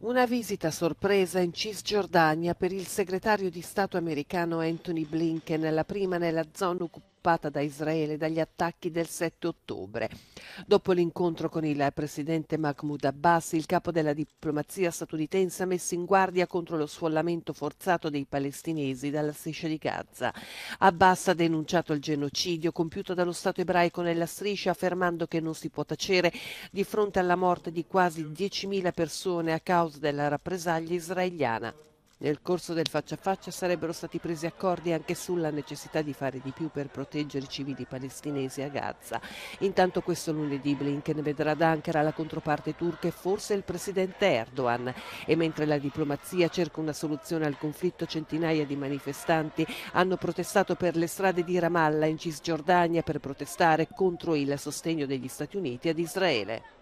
Una visita sorpresa in Cisgiordania per il segretario di Stato americano Anthony Blinken, la prima nella zona occupata occupata da Israele dagli attacchi del 7 ottobre. Dopo l'incontro con il presidente Mahmoud Abbas, il capo della diplomazia statunitense ha messo in guardia contro lo sfollamento forzato dei palestinesi dalla striscia di Gaza. Abbas ha denunciato il genocidio compiuto dallo Stato ebraico nella striscia, affermando che non si può tacere di fronte alla morte di quasi 10.000 persone a causa della rappresaglia israeliana. Nel corso del faccia a faccia sarebbero stati presi accordi anche sulla necessità di fare di più per proteggere i civili palestinesi a Gaza. Intanto questo lunedì Blinken vedrà ad Ankara la controparte turca e forse il presidente Erdogan e mentre la diplomazia cerca una soluzione al conflitto centinaia di manifestanti hanno protestato per le strade di Ramallah in Cisgiordania per protestare contro il sostegno degli Stati Uniti ad Israele.